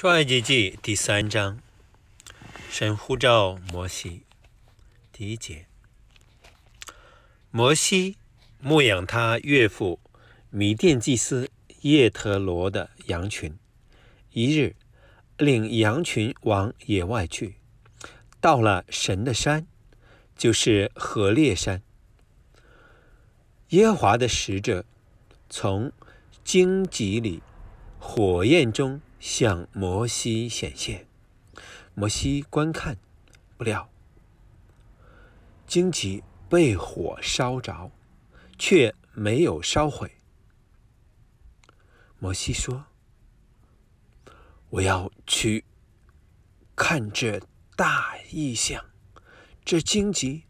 《创世记第三章，神呼召摩西。第一节，摩西牧养他岳父米甸祭司叶特罗的羊群。一日，领羊群往野外去。到了神的山，就是河烈山。耶和华的使者从荆棘里火焰中。向摩西显现，摩西观看，不料荆棘被火烧着，却没有烧毁。摩西说：“我要去看这大异象，这荆棘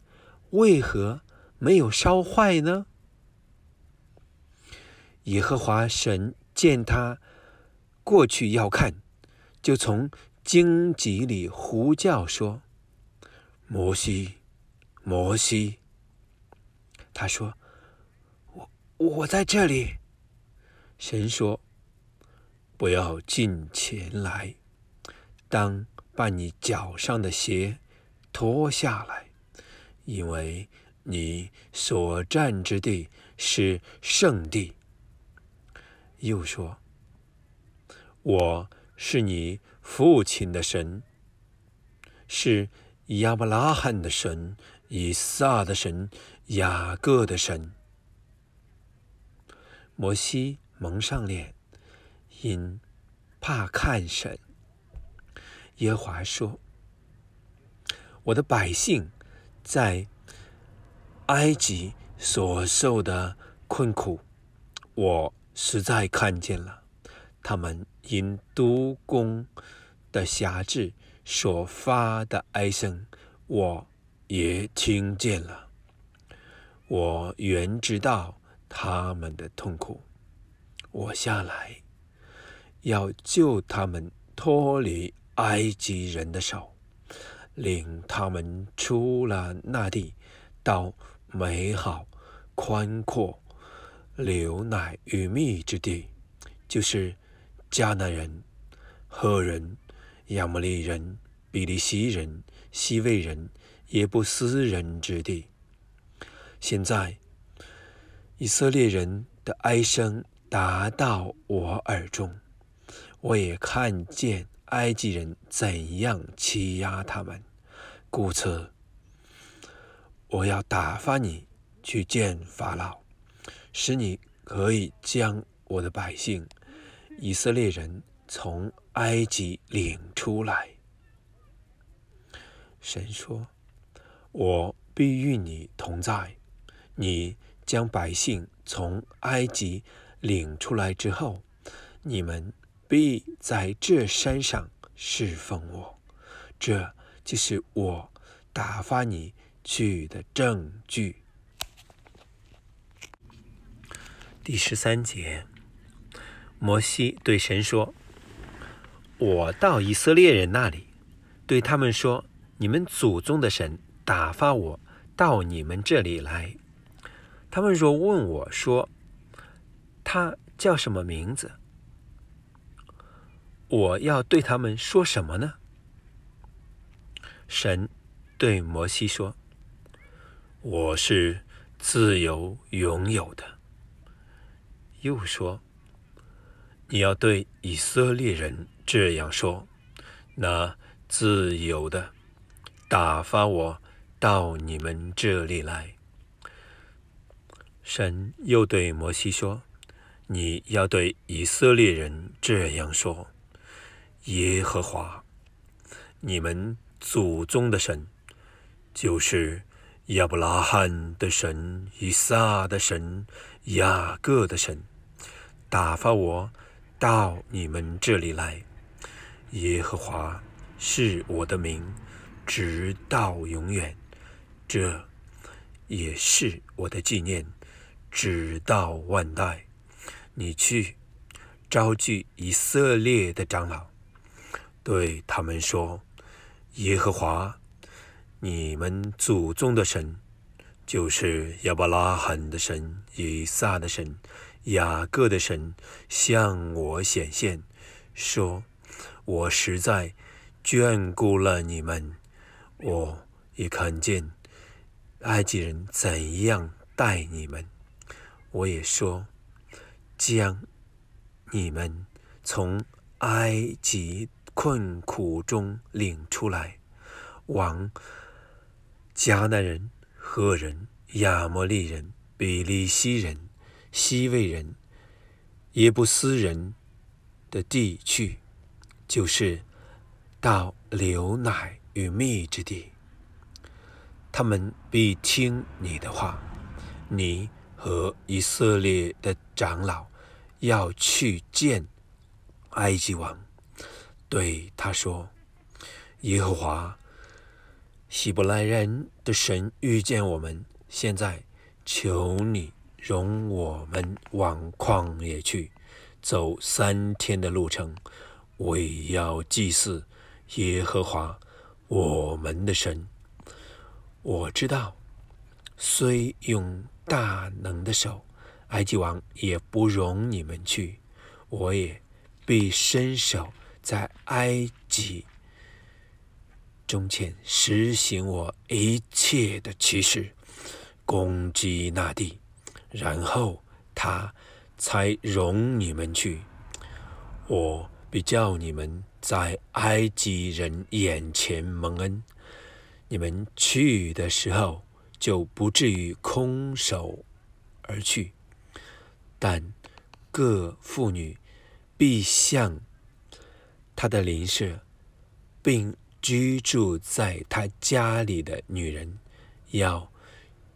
为何没有烧坏呢？”耶和华神见他。过去要看，就从荆棘里呼叫说：“摩西，摩西。”他说：“我我在这里。”神说：“不要近前来，当把你脚上的鞋脱下来，因为你所站之地是圣地。”又说。我是你父亲的神，是亚伯拉罕的神、以撒的神、雅各的神。摩西蒙上脸，因怕看神。耶和华说：“我的百姓在埃及所受的困苦，我实在看见了，他们。”因督公的辖制所发的哀声，我也听见了。我原知道他们的痛苦，我下来要救他们脱离埃及人的手，领他们出了那地，到美好、宽阔、牛奶与蜜之地，就是。迦南人、赫人、亚摩利人、比利西人、西魏人，也不私人之地。现在以色列人的哀声达到我耳中，我也看见埃及人怎样欺压他们，故此我要打发你去见法老，使你可以将我的百姓。以色列人从埃及领出来，神说：“我必与你同在。你将百姓从埃及领出来之后，你们必在这山上侍奉我。这就是我打发你去的证据。”第十三节。摩西对神说：“我到以色列人那里，对他们说：‘你们祖宗的神打发我到你们这里来。’他们若问我说：‘他叫什么名字？’我要对他们说什么呢？”神对摩西说：“我是自由拥有的。”又说。你要对以色列人这样说：“那自由的，打发我到你们这里来。”神又对摩西说：“你要对以色列人这样说：耶和华，你们祖宗的神，就是亚伯拉罕的神、以撒的神、雅各的神，打发我。”到你们这里来，耶和华是我的名，直到永远；这也是我的纪念，直到万代。你去召集以色列的长老，对他们说：“耶和华，你们祖宗的神，就是亚伯拉罕的神，以撒的神。”雅各的神向我显现，说：“我实在眷顾了你们，我也看见埃及人怎样待你们。我也说，将你们从埃及困苦中领出来，往迦南人、赫人、亚摩利人、比利西人。”西魏人耶不斯人的地去，就是到牛奶与蜜之地，他们必听你的话。你和以色列的长老要去见埃及王，对他说：“耶和华希伯来人的神遇见我们，现在求你。”容我们往旷野去，走三天的路程，为要祭祀耶和华我们的神。我知道，虽用大能的手，埃及王也不容你们去。我也必伸手在埃及中间实行我一切的奇事，攻击那地。然后他才容你们去，我必叫你们在埃及人眼前蒙恩。你们去的时候就不至于空手而去。但各妇女必向他的邻舍，并居住在他家里的女人要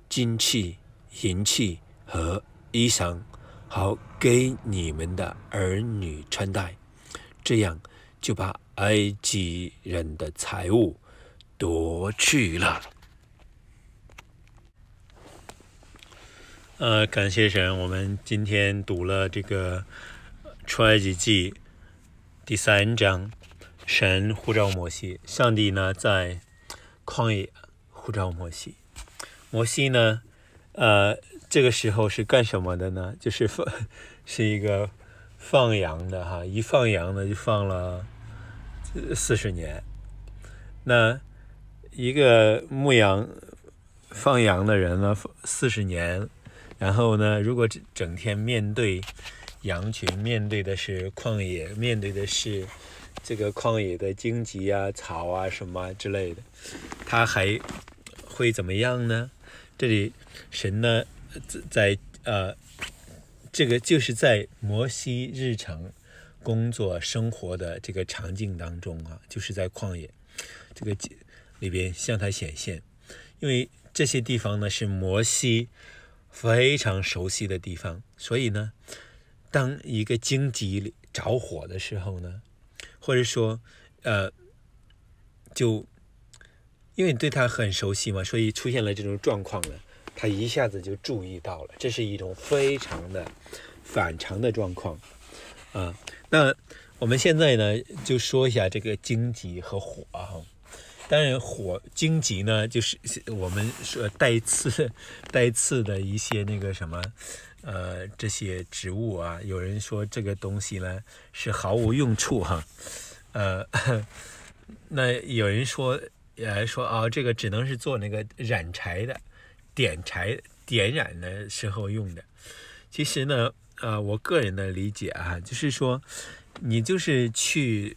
金器、银器。和衣裳，好给你们的儿女穿戴，这样就把埃及人的财物夺去了。呃，感谢神，我们今天读了这个出埃及记第三章，神呼召摩西，上帝呢在旷野呼召摩西，摩西呢，呃。这个时候是干什么的呢？就是放，是一个放羊的哈。一放羊呢，就放了四十年。那一个牧羊、放羊的人呢，四十年，然后呢，如果整整天面对羊群，面对的是旷野，面对的是这个旷野的荆棘啊、草啊什么之类的，他还会怎么样呢？这里神呢？在呃，这个就是在摩西日常工作生活的这个场景当中啊，就是在旷野这个里边向他显现，因为这些地方呢是摩西非常熟悉的地方，所以呢，当一个荆棘着火的时候呢，或者说呃，就因为你对他很熟悉嘛，所以出现了这种状况了。他一下子就注意到了，这是一种非常的反常的状况，啊，那我们现在呢，就说一下这个荆棘和火啊。当然，火荆棘呢，就是我们说带刺、带刺的一些那个什么，呃，这些植物啊。有人说这个东西呢是毫无用处哈，呃，那有人说呃，说啊，这个只能是做那个染柴的。点柴点燃的时候用的，其实呢，呃，我个人的理解啊，就是说，你就是去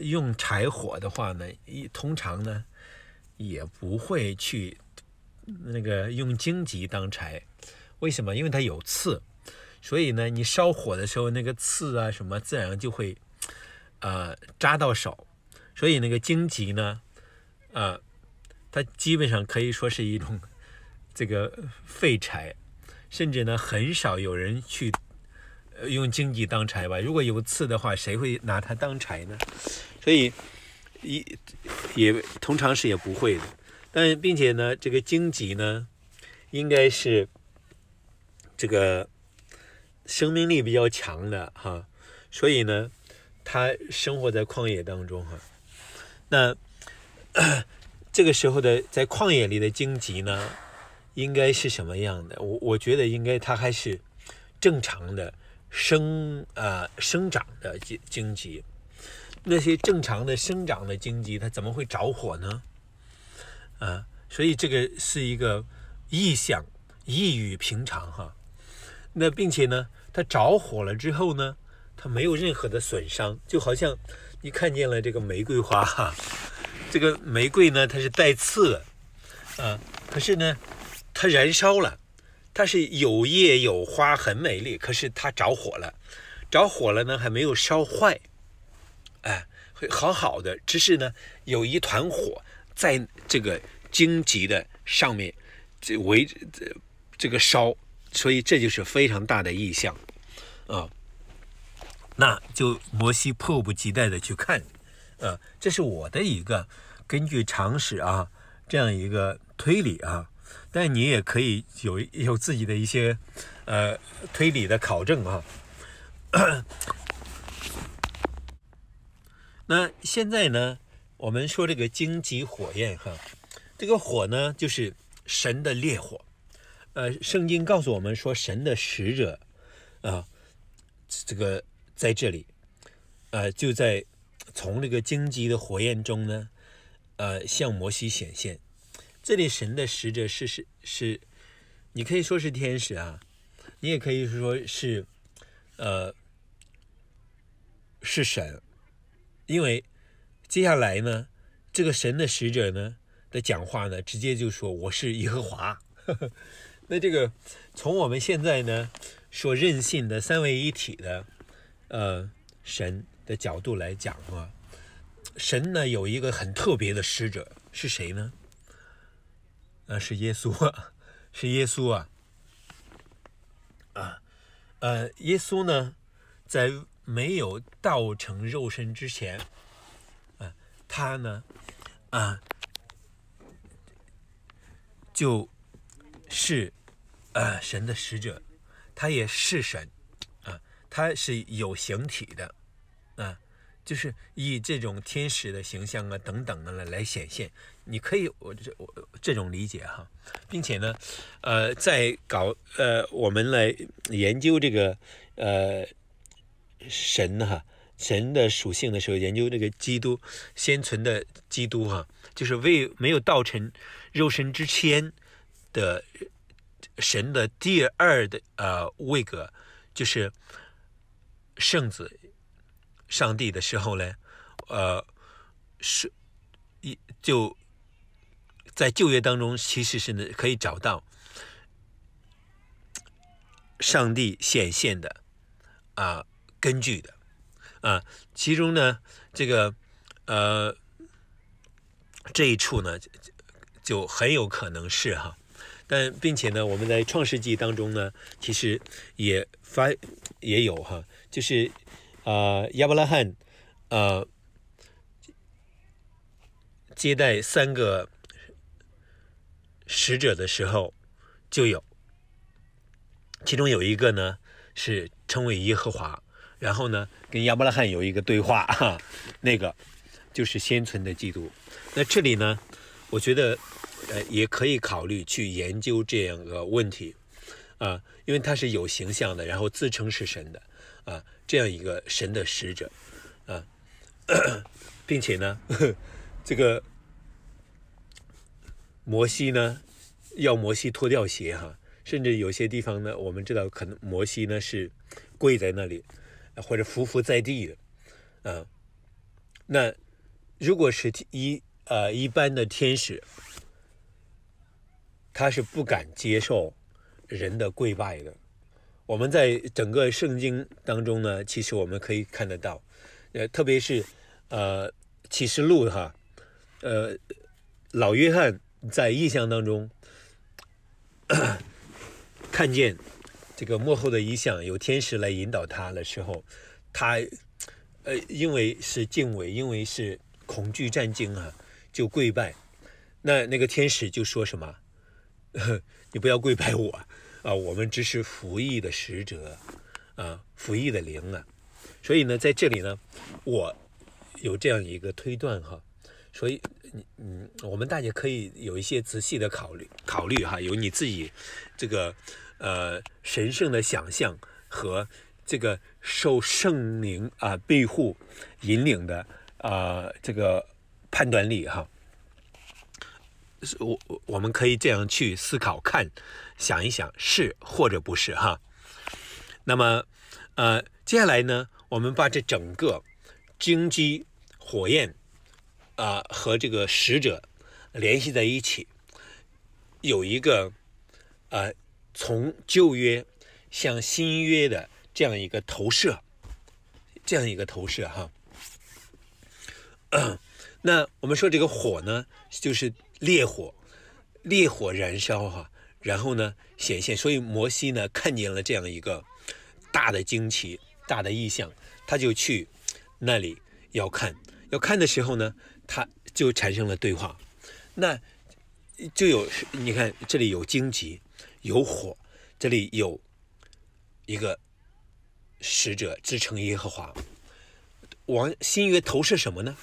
用柴火的话呢，一通常呢也不会去那个用荆棘当柴，为什么？因为它有刺，所以呢，你烧火的时候那个刺啊什么，自然就会呃扎到手，所以那个荆棘呢，呃，它基本上可以说是一种。这个废柴，甚至呢很少有人去用荆棘当柴吧？如果有刺的话，谁会拿它当柴呢？所以，一也通常是也不会的。但并且呢，这个荆棘呢，应该是这个生命力比较强的哈。所以呢，它生活在旷野当中哈。那 这个时候的在旷野里的荆棘呢？应该是什么样的？我我觉得应该它还是正常的生啊生长的荆荆棘，那些正常的生长的荆棘，它怎么会着火呢？啊，所以这个是一个异象，异于平常哈。那并且呢，它着火了之后呢，它没有任何的损伤，就好像你看见了这个玫瑰花哈，这个玫瑰呢它是带刺的啊，可是呢。它燃烧了，它是有叶有花，很美丽。可是它着火了，着火了呢，还没有烧坏，哎，会好好的。只是呢，有一团火在这个荆棘的上面，这围这这个烧，所以这就是非常大的意象啊。那就摩西迫不及待的去看，呃，这是我的一个根据常识啊，这样一个推理啊。但你也可以有有自己的一些呃推理的考证啊。那现在呢，我们说这个荆棘火焰哈，这个火呢就是神的烈火。呃，圣经告诉我们说，神的使者啊，这个在这里，呃，就在从这个荆棘的火焰中呢，呃，向摩西显现。这里神的使者是是是，你可以说是天使啊，你也可以说是，呃，是神，因为接下来呢，这个神的使者呢的讲话呢，直接就说我是耶和华。那这个从我们现在呢说任性的三位一体的呃神的角度来讲啊，神呢有一个很特别的使者是谁呢？啊，是耶稣啊，是耶稣啊，啊，呃，耶稣呢，在没有道成肉身之前，啊，他呢，啊，就是啊，神的使者，他也是神，啊，他是有形体的，啊，就是以这种天使的形象啊，等等的来来显现。你可以，我这我这种理解哈，并且呢，呃，在搞呃我们来研究这个呃神哈神的属性的时候，研究这个基督先存的基督哈，就是为没有道成肉身之前的神的第二的呃位格，就是圣子上帝的时候呢，呃是一就。在就业当中，其实是呢可以找到上帝显现的啊，根据的啊，其中呢，这个呃这一处呢就就很有可能是哈，但并且呢，我们在创世纪当中呢，其实也发也有哈，就是啊，亚伯拉罕啊接待三个。使者的时候就有，其中有一个呢是称为耶和华，然后呢跟亚伯拉罕有一个对话，哈，那个就是先存的基督。那这里呢，我觉得呃也可以考虑去研究这样一个问题啊，因为他是有形象的，然后自称是神的啊，这样一个神的使者啊，并且呢 这个。摩西呢，要摩西脱掉鞋哈，甚至有些地方呢，我们知道可能摩西呢是跪在那里，或者伏伏在地，啊，那如果是一呃一般的天使，他是不敢接受人的跪拜的。我们在整个圣经当中呢，其实我们可以看得到，呃，特别是呃启示录哈，呃老约翰。在异象当中，看见这个幕后的异象有天使来引导他的时候，他呃，因为是敬畏，因为是恐惧战惊啊，就跪拜。那那个天使就说什么：“ 你不要跪拜我啊，我们只是服役的使者啊，服役的灵啊。”所以呢，在这里呢，我有这样一个推断哈，所以。你嗯，我们大家可以有一些仔细的考虑考虑哈，有你自己这个呃神圣的想象和这个受圣灵啊庇护引领的啊这个判断力哈，我我们可以这样去思考看，想一想是或者不是哈。那么呃，接下来呢，我们把这整个荆棘火焰。啊，和这个使者联系在一起，有一个呃，从旧约向新约的这样一个投射，这样一个投射哈。那我们说这个火呢，就是烈火，烈火燃烧哈，然后呢显现。所以摩西呢看见了这样一个大的惊奇、大的异象，他就去那里要看，要看的时候呢。他就产生了对话，那就有你看，这里有荆棘，有火，这里有一个使者自称耶和华。往新约投射什么呢？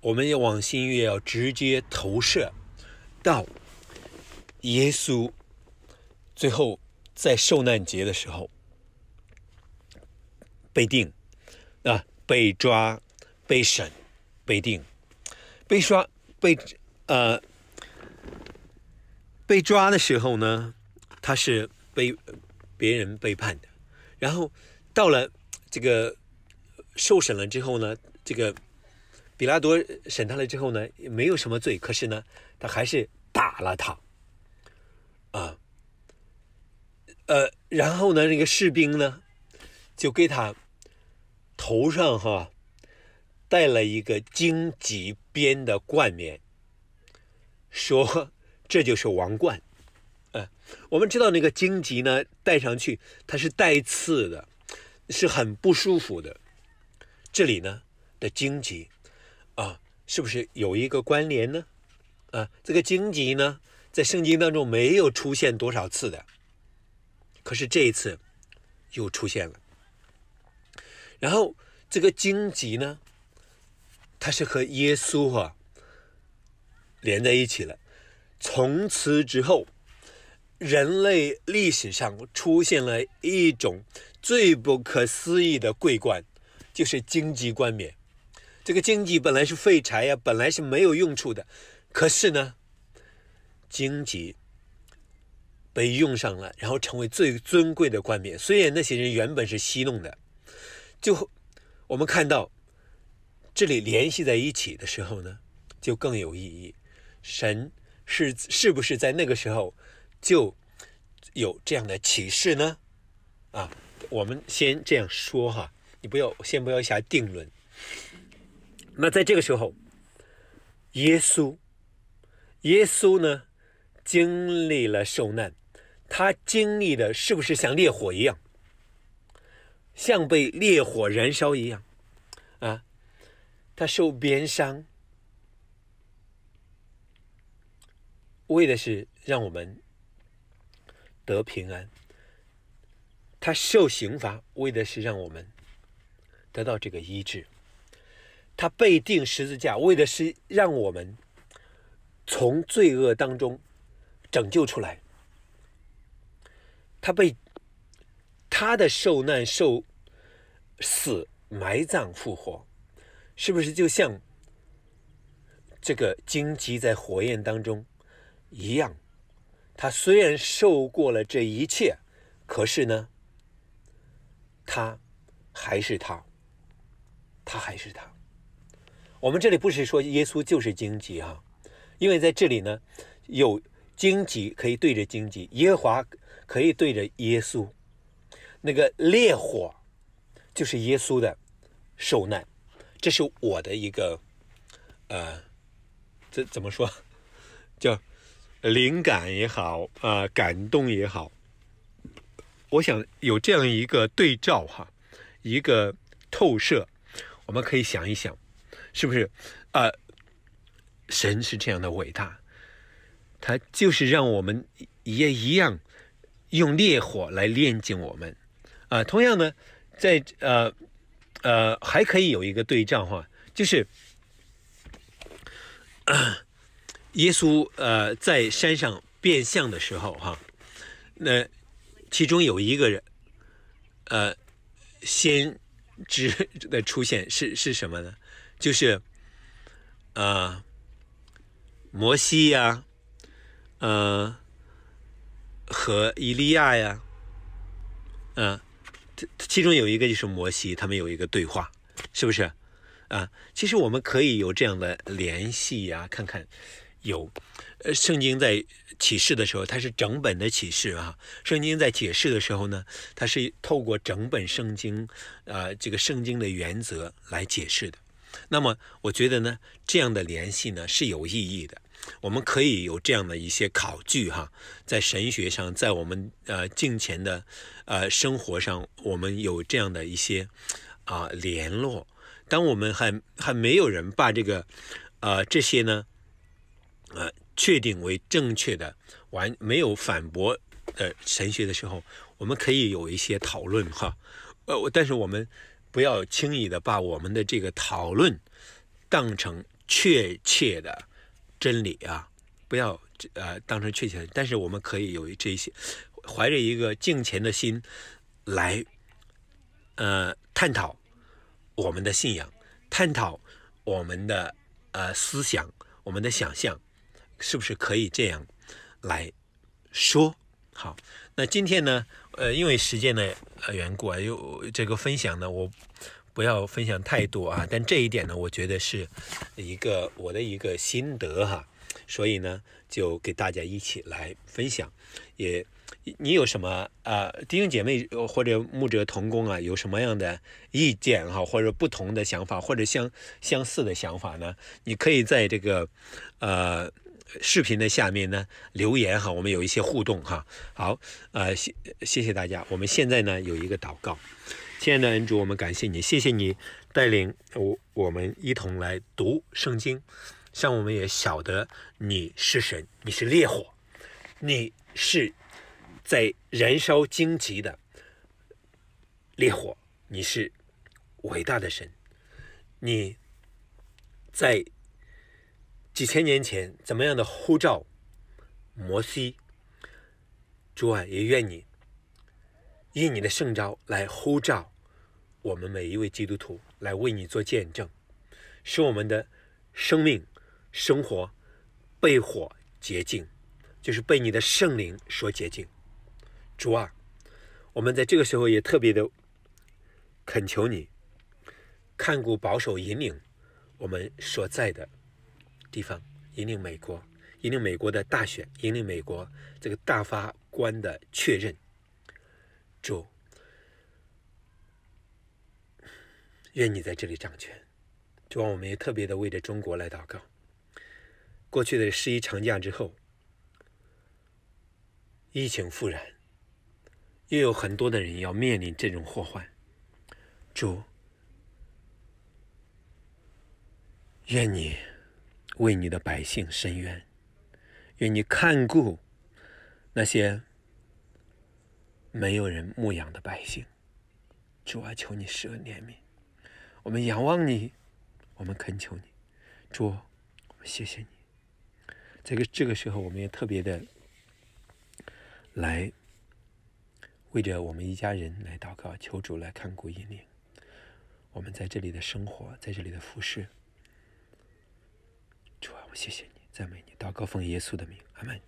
我们要往新约要直接投射到耶稣，最后在受难节的时候被定啊，被抓、被审、被定。被抓被呃被抓的时候呢，他是被别人背叛的。然后到了这个受审了之后呢，这个比拉多审他了之后呢，也没有什么罪。可是呢，他还是打了他啊。呃，然后呢，那个士兵呢，就给他头上哈。带了一个荆棘编的冠冕，说这就是王冠。嗯，我们知道那个荆棘呢，戴上去它是带刺的，是很不舒服的。这里呢的荆棘啊，是不是有一个关联呢？啊，这个荆棘呢，在圣经当中没有出现多少次的，可是这一次又出现了。然后这个荆棘呢。他是和耶稣哈连在一起了。从此之后，人类历史上出现了一种最不可思议的桂冠，就是荆棘冠冕。这个荆棘本来是废柴呀，本来是没有用处的，可是呢，荆棘被用上了，然后成为最尊贵的冠冕。虽然那些人原本是戏弄的，就我们看到。这里联系在一起的时候呢，就更有意义。神是是不是在那个时候就有这样的启示呢？啊，我们先这样说哈，你不要先不要下定论。那在这个时候，耶稣，耶稣呢，经历了受难，他经历的是不是像烈火一样，像被烈火燃烧一样，啊？他受鞭伤，为的是让我们得平安；他受刑罚，为的是让我们得到这个医治；他被钉十字架，为的是让我们从罪恶当中拯救出来；他被他的受难、受死、埋葬、复活。是不是就像这个荆棘在火焰当中一样？他虽然受过了这一切，可是呢，他还是他，他还是他。我们这里不是说耶稣就是荆棘哈，因为在这里呢，有荆棘可以对着荆棘，耶和华可以对着耶稣，那个烈火就是耶稣的受难。这是我的一个，呃，这怎么说，叫灵感也好啊，感动也好，我想有这样一个对照哈，一个透射，我们可以想一想，是不是啊？神是这样的伟大，他就是让我们也一样用烈火来炼尽我们啊。同样呢，在呃。呃，还可以有一个对照哈，就是 耶稣呃在山上变相的时候哈，那其中有一个人呃先知的出现是是什么呢？就是呃摩西呀，呃和伊利亚呀，嗯。其中有一个就是摩西，他们有一个对话，是不是啊？其实我们可以有这样的联系呀，看看有，呃，圣经在启示的时候，它是整本的启示啊。圣经在解释的时候呢，它是透过整本圣经，呃，这个圣经的原则来解释的。那么，我觉得呢，这样的联系呢是有意义的。我们可以有这样的一些考据哈，在神学上，在我们呃近前的呃生活上，我们有这样的一些啊联络。当我们还还没有人把这个啊这些呢呃确定为正确的完没有反驳呃神学的时候，我们可以有一些讨论哈。呃，但是我们不要轻易的把我们的这个讨论当成确切的。真理啊，不要呃当成确切，但是我们可以有一这些，怀着一个敬虔的心来，呃，探讨我们的信仰，探讨我们的呃思想，我们的想象，是不是可以这样来说？好，那今天呢，呃，因为时间的呃缘故啊，又这个分享呢，我。不要分享太多啊，但这一点呢，我觉得是一个我的一个心得哈，所以呢，就给大家一起来分享。也，你有什么啊，弟兄姐妹或者木者同工啊，有什么样的意见哈，或者不同的想法或者相相似的想法呢？你可以在这个呃视频的下面呢留言哈，我们有一些互动哈。好，呃，谢谢大家。我们现在呢有一个祷告。亲爱的恩主，我们感谢你，谢谢你带领我我们一同来读圣经。像我们也晓得你是神，你是烈火，你是，在燃烧荆棘的烈火，你是伟大的神。你在几千年前怎么样的呼召摩西？主啊，也愿你以你的圣招来呼召。我们每一位基督徒来为你做见证，使我们的生命、生活被火洁净，就是被你的圣灵所洁净。主啊，我们在这个时候也特别的恳求你，看顾、保守、引领我们所在的地方，引领美国，引领美国的大选，引领美国这个大法官的确认。主。愿你在这里掌权，主啊，我们也特别的为着中国来祷告。过去的十一长假之后，疫情复燃，又有很多的人要面临这种祸患。主，愿你为你的百姓伸冤，愿你看顾那些没有人牧养的百姓。主啊，求你施怜悯。我们仰望你，我们恳求你，主，我们谢谢你。这个这个时候，我们也特别的来为着我们一家人来祷告，求主来看顾引领。我们在这里的生活，在这里的服侍，主啊，我谢谢你，赞美你，祷告奉耶稣的名，阿门。